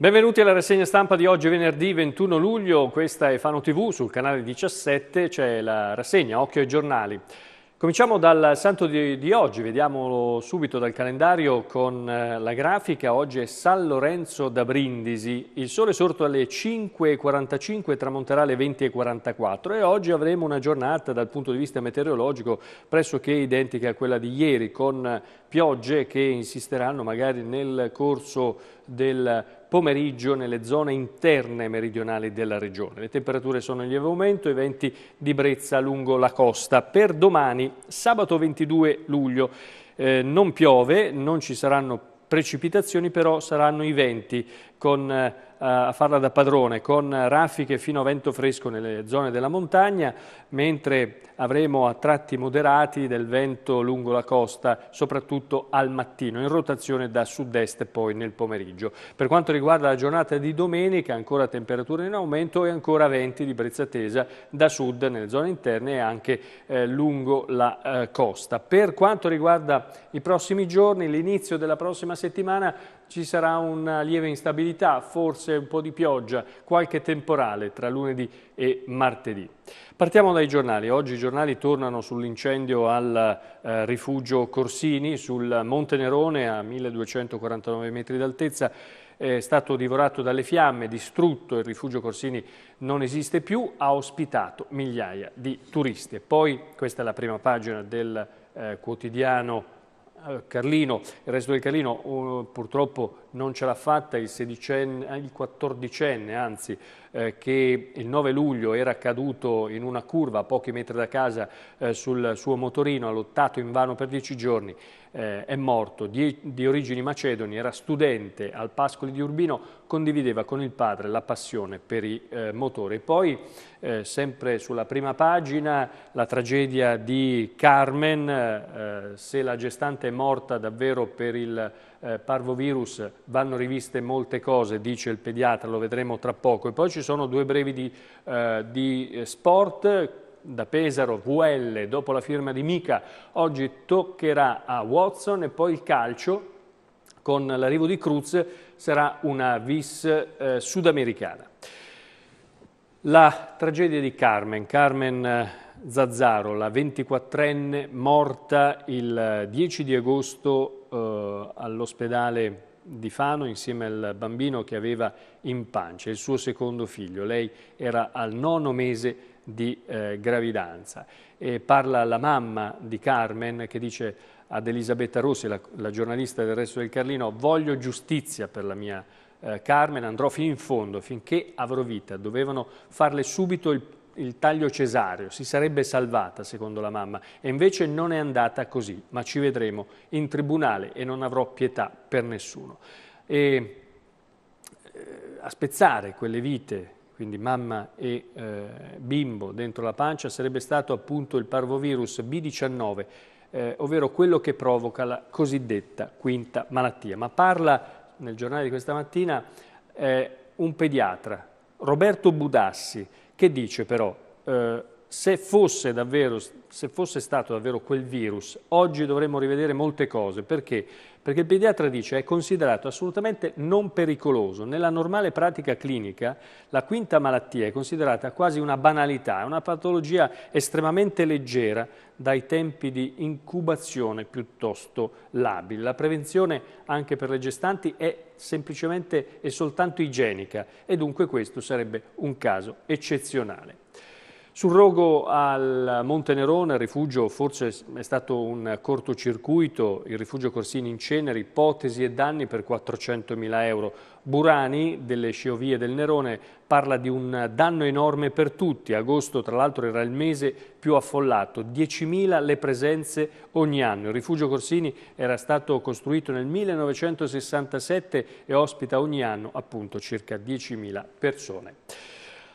Benvenuti alla rassegna stampa di oggi venerdì 21 luglio, questa è Fano TV, sul canale 17 c'è la rassegna Occhio ai giornali. Cominciamo dal santo di, di oggi, vediamolo subito dal calendario con eh, la grafica, oggi è San Lorenzo da Brindisi, il sole è sorto alle 5.45 tramonterà alle 20.44 e oggi avremo una giornata dal punto di vista meteorologico pressoché identica a quella di ieri con piogge che insisteranno magari nel corso del pomeriggio nelle zone interne meridionali della regione. Le temperature sono in lieve aumento, i venti di brezza lungo la costa. Per domani, sabato 22 luglio, eh, non piove, non ci saranno precipitazioni, però saranno i venti con, eh, a farla da padrone con raffiche fino a vento fresco nelle zone della montagna, mentre avremo a tratti moderati del vento lungo la costa, soprattutto al mattino, in rotazione da sud-est poi nel pomeriggio. Per quanto riguarda la giornata di domenica, ancora temperature in aumento e ancora venti di brezza tesa da sud nelle zone interne e anche eh, lungo la eh, costa. Per quanto riguarda i prossimi giorni, l'inizio della prossima settimana ci sarà una lieve instabilità, forse un po' di pioggia, qualche temporale tra lunedì e martedì. Partiamo dai giornali. Oggi i giornali tornano sull'incendio al eh, rifugio Corsini sul Monte Nerone a 1249 metri d'altezza è stato divorato dalle fiamme, distrutto, il rifugio Corsini non esiste più, ha ospitato migliaia di turisti. E poi, questa è la prima pagina del eh, quotidiano Carlino, il resto del Carlino uh, purtroppo non ce l'ha fatta, il, sedicenne, eh, il quattordicenne anzi eh, che il 9 luglio era caduto in una curva a pochi metri da casa eh, sul suo motorino, ha lottato invano per dieci giorni, eh, è morto, di, di origini macedoni, era studente al Pascoli di Urbino, condivideva con il padre la passione per i eh, motori. Poi, eh, sempre sulla prima pagina, la tragedia di Carmen, eh, se la gestante è morta davvero per il eh, parvovirus vanno riviste molte cose, dice il pediatra, lo vedremo tra poco. E poi ci sono due brevi di, eh, di sport, da Pesaro, VL, dopo la firma di Mica, oggi toccherà a Watson e poi il calcio, con l'arrivo di Cruz, sarà una vis eh, sudamericana. La tragedia di Carmen, Carmen eh, Zazzaro, la 24enne morta il 10 di agosto eh, all'ospedale di Fano insieme al bambino che aveva in pancia, il suo secondo figlio. Lei era al nono mese di eh, gravidanza. E parla la mamma di Carmen che dice ad Elisabetta Rossi, la, la giornalista del resto del Carlino, voglio giustizia per la mia eh, Carmen, andrò fino in fondo, finché avrò vita. Dovevano farle subito il il taglio cesareo, si sarebbe salvata secondo la mamma e invece non è andata così, ma ci vedremo in tribunale e non avrò pietà per nessuno. E eh, a spezzare quelle vite, quindi mamma e eh, bimbo dentro la pancia, sarebbe stato appunto il parvovirus B19, eh, ovvero quello che provoca la cosiddetta quinta malattia. Ma parla nel giornale di questa mattina eh, un pediatra, Roberto Budassi, che dice però eh, se fosse, davvero, se fosse stato davvero quel virus, oggi dovremmo rivedere molte cose. Perché? Perché il pediatra dice che è considerato assolutamente non pericoloso. Nella normale pratica clinica la quinta malattia è considerata quasi una banalità, è una patologia estremamente leggera dai tempi di incubazione piuttosto labili. La prevenzione anche per le gestanti è semplicemente e soltanto igienica e dunque questo sarebbe un caso eccezionale. Sul rogo al Monte Nerone, il rifugio forse è stato un cortocircuito, il rifugio Corsini in cenere, ipotesi e danni per 400.000 euro. Burani, delle sciovie del Nerone, parla di un danno enorme per tutti. Agosto, tra l'altro, era il mese più affollato, 10.000 le presenze ogni anno. Il rifugio Corsini era stato costruito nel 1967 e ospita ogni anno appunto circa 10.000 persone.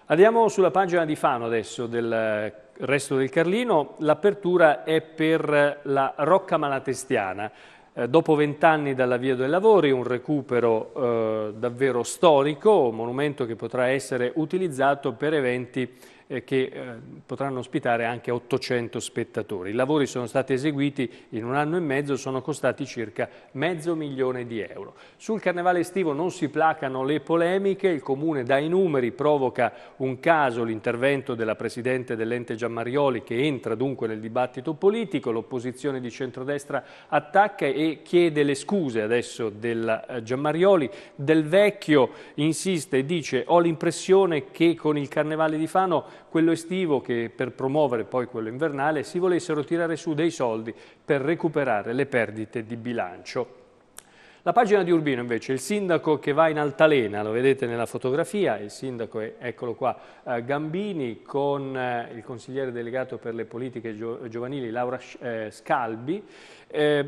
Andiamo sulla pagina di Fano adesso del eh, resto del Carlino. L'apertura è per eh, la Rocca Malatestiana. Eh, dopo vent'anni dall'avvio dei lavori, un recupero eh, davvero storico, un monumento che potrà essere utilizzato per eventi eh, che eh, potranno ospitare anche 800 spettatori. I lavori sono stati eseguiti in un anno e mezzo, sono costati circa mezzo milione di euro. Sul carnevale estivo non si placano le polemiche, il comune dai numeri provoca un caso, l'intervento della presidente dell'ente Giammarioli che entra dunque nel dibattito politico, l'opposizione di centrodestra attacca e chiede le scuse adesso della eh, Giammarioli, del vecchio insiste e dice ho l'impressione che con il carnevale di Fano quello estivo che per promuovere poi quello invernale si volessero tirare su dei soldi per recuperare le perdite di bilancio. La pagina di Urbino invece, il sindaco che va in altalena, lo vedete nella fotografia, il sindaco è, eccolo qua, eh, Gambini con eh, il consigliere delegato per le politiche gio giovanili Laura eh, Scalbi, eh,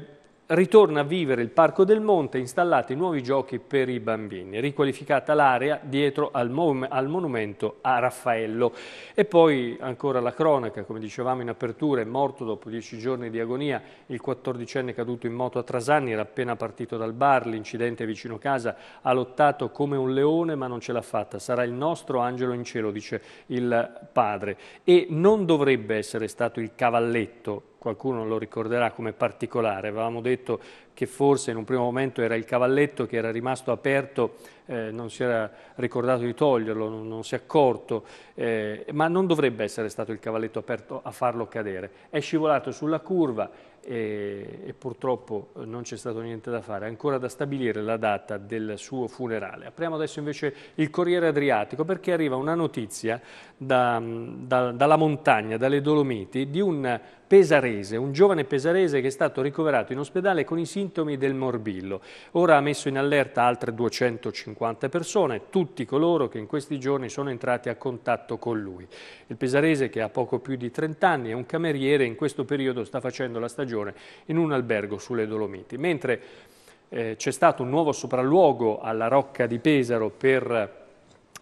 Ritorna a vivere il Parco del Monte, installati nuovi giochi per i bambini, riqualificata l'area dietro al, mo al, monumento a Raffaello. E poi ancora la cronaca, come dicevamo in apertura, è morto dopo dieci giorni di agonia il 14enne caduto in moto a Trasanni, era appena partito dal bar, l'incidente vicino casa, ha lottato come un leone ma non ce l'ha fatta, sarà il nostro angelo in cielo, dice il padre. E non dovrebbe essere stato il cavalletto qualcuno lo ricorderà come particolare, avevamo detto che forse in un primo momento era il cavalletto che era rimasto aperto, eh, non si era ricordato di toglierlo, non, non si è accorto, eh, ma non dovrebbe essere stato il cavalletto aperto a farlo cadere. È scivolato sulla curva e, e purtroppo non c'è stato niente da fare, ancora da stabilire la data del suo funerale. Apriamo adesso invece il Corriere Adriatico perché arriva una notizia da, da, dalla montagna, dalle Dolomiti, di un pesarese, un giovane pesarese che è stato ricoverato in ospedale con i sintomi sintomi del morbillo. Ora ha messo in allerta altre 250 persone, tutti coloro che in questi giorni sono entrati a contatto con lui. Il pesarese, che ha poco più di 30 anni, è un cameriere in questo periodo sta facendo la stagione in un albergo sulle Dolomiti. Mentre eh, c'è stato un nuovo sopralluogo alla Rocca di Pesaro per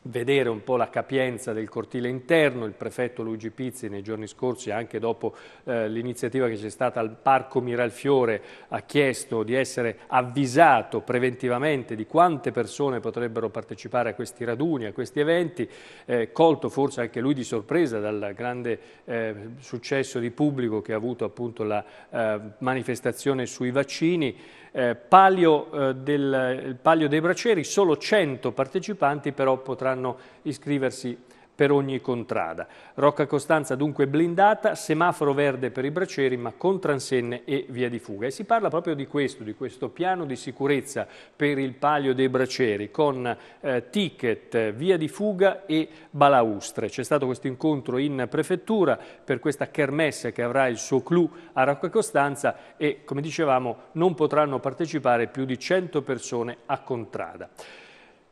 vedere un po' la capienza del cortile interno, il prefetto Luigi Pizzi nei giorni scorsi, anche dopo eh, l'iniziativa che c'è stata al Parco Miralfiore, ha chiesto di essere avvisato preventivamente di quante persone potrebbero partecipare a questi raduni, a questi eventi, eh, colto forse anche lui di sorpresa dal grande eh, successo di pubblico che ha avuto appunto la eh, manifestazione sui vaccini eh, palio, eh, del, palio dei bracieri, solo 100 partecipanti però potranno iscriversi per ogni contrada. Rocca Costanza dunque blindata, semaforo verde per i braceri ma con transenne e via di fuga. E si parla proprio di questo, di questo piano di sicurezza per il palio dei braceri con eh, ticket, via di fuga e balaustre. C'è stato questo incontro in prefettura per questa kermesse che avrà il suo clou a Rocca Costanza e come dicevamo non potranno partecipare più di 100 persone a contrada.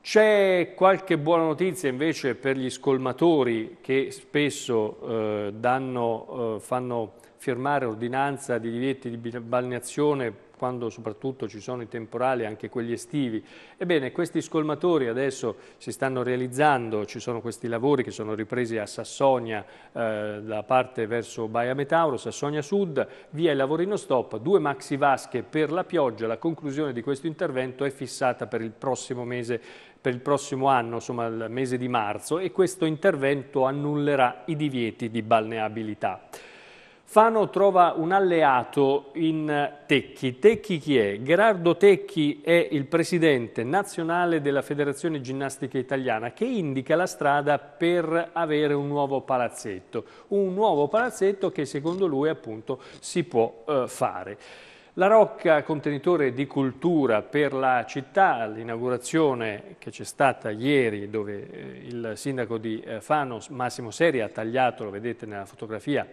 C'è qualche buona notizia invece per gli scolmatori che spesso eh, danno, eh, fanno firmare ordinanza di divieti di balneazione quando soprattutto ci sono i temporali, anche quelli estivi. Ebbene, questi scolmatori adesso si stanno realizzando, ci sono questi lavori che sono ripresi a Sassonia, eh, da parte verso Baia Metauro, Sassonia Sud, via il lavorino stop, due maxi vasche per la pioggia, la conclusione di questo intervento è fissata per il prossimo mese per il prossimo anno, insomma il mese di marzo, e questo intervento annullerà i divieti di balneabilità. Fano trova un alleato in Tecchi. Tecchi chi è? Gerardo Tecchi è il presidente nazionale della Federazione Ginnastica Italiana che indica la strada per avere un nuovo palazzetto, un nuovo palazzetto che secondo lui appunto si può eh, fare. La Rocca, contenitore di cultura per la città, l'inaugurazione che c'è stata ieri dove eh, il sindaco di eh, Fano, Massimo Seri, ha tagliato, lo vedete nella fotografia,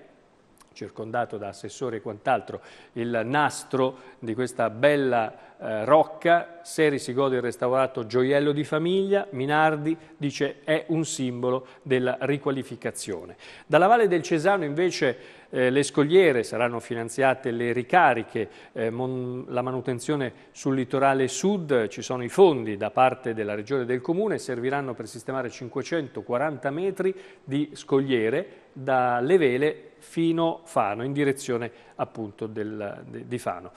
circondato da assessori e quant'altro, il nastro di questa bella eh, rocca, Seri si gode il restaurato gioiello di famiglia, Minardi dice è un simbolo della riqualificazione. Dalla Valle del Cesano invece eh, le scogliere saranno finanziate le ricariche, eh, mon, la manutenzione sul litorale sud, ci sono i fondi da parte della regione del comune, serviranno per sistemare 540 metri di scogliere dalle vele fino a Fano, in direzione appunto del, di Fano.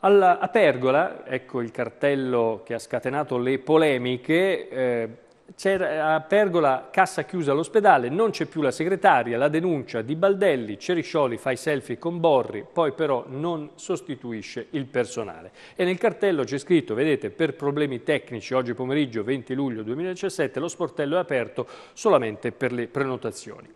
Alla, a Pergola, ecco il cartello che ha scatenato le polemiche, eh, a Pergola cassa chiusa all'ospedale, non c'è più la segretaria, la denuncia di Baldelli, Ceriscioli fa i selfie con Borri, poi però non sostituisce il personale. E nel cartello c'è scritto, vedete, per problemi tecnici oggi pomeriggio 20 luglio 2017 lo sportello è aperto solamente per le prenotazioni.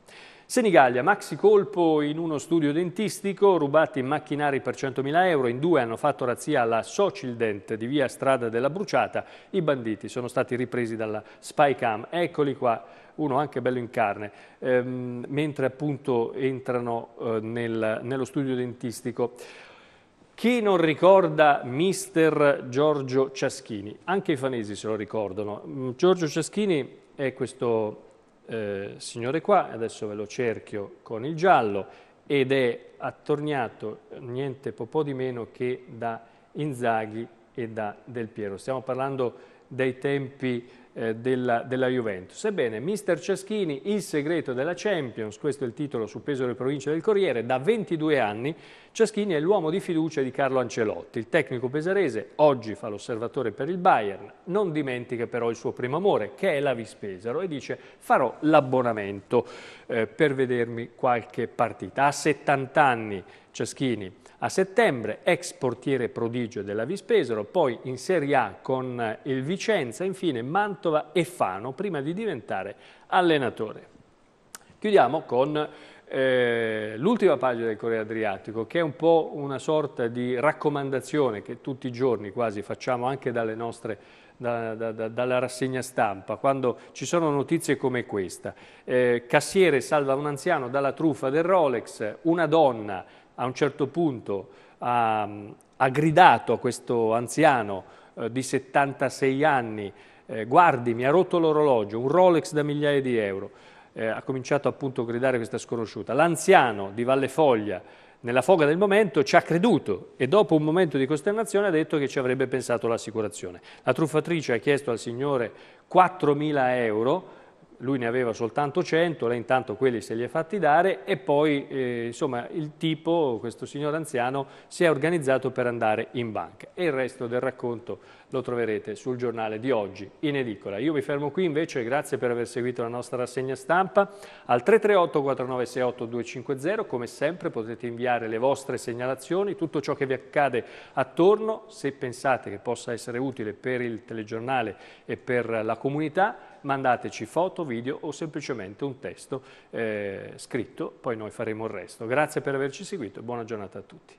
Senigallia, maxi colpo in uno studio dentistico, rubati macchinari per 100.000 euro, in due hanno fatto razzia alla Socildent di via Strada della Bruciata, i banditi sono stati ripresi dalla Spycam, eccoli qua, uno anche bello in carne, ehm, mentre appunto entrano eh, nel, nello studio dentistico. Chi non ricorda mister Giorgio Ciaschini? Anche i fanesi se lo ricordano. Mm, Giorgio Ciaschini è questo eh, signore qua, adesso ve lo cerchio con il giallo, ed è attorniato niente po' di meno che da Inzaghi e da Del Piero. Stiamo parlando dei tempi eh, della, della, Juventus. Ebbene, mister Ceschini, il segreto della Champions, questo è il titolo su peso delle province del Corriere, da 22 anni Ceschini è l'uomo di fiducia di Carlo Ancelotti. Il tecnico pesarese oggi fa l'osservatore per il Bayern, non dimentica però il suo primo amore, che è la Vispesaro, e dice farò l'abbonamento eh, per vedermi qualche partita. A 70 anni Ceschini a settembre ex portiere prodigio della Vispesero, poi in Serie A con il Vicenza, infine Mantova e Fano prima di diventare allenatore. Chiudiamo con eh, l'ultima pagina del Corriere Adriatico, che è un po' una sorta di raccomandazione che tutti i giorni quasi facciamo anche dalle nostre, da, da, da, dalla rassegna stampa, quando ci sono notizie come questa. Eh, cassiere salva un anziano dalla truffa del Rolex, una donna a un certo punto ha, ha gridato a questo anziano eh, di 76 anni, eh, guardi mi ha rotto l'orologio, un Rolex da migliaia di euro, eh, ha cominciato appunto a gridare questa sconosciuta. L'anziano di Valle Foglia nella foga del momento ci ha creduto e dopo un momento di costernazione ha detto che ci avrebbe pensato l'assicurazione. La truffatrice ha chiesto al signore 4.000 euro lui ne aveva soltanto 100, lei intanto quelli se li è fatti dare e poi eh, insomma, il tipo, questo signor anziano, si è organizzato per andare in banca. E il resto del racconto lo troverete sul giornale di oggi in edicola. Io mi fermo qui invece, grazie per aver seguito la nostra rassegna stampa. Al 338 4968 250 come sempre potete inviare le vostre segnalazioni, tutto ciò che vi accade attorno, se pensate che possa essere utile per il telegiornale e per la comunità mandateci foto, video o semplicemente un testo eh, scritto, poi noi faremo il resto. Grazie per averci seguito e buona giornata a tutti.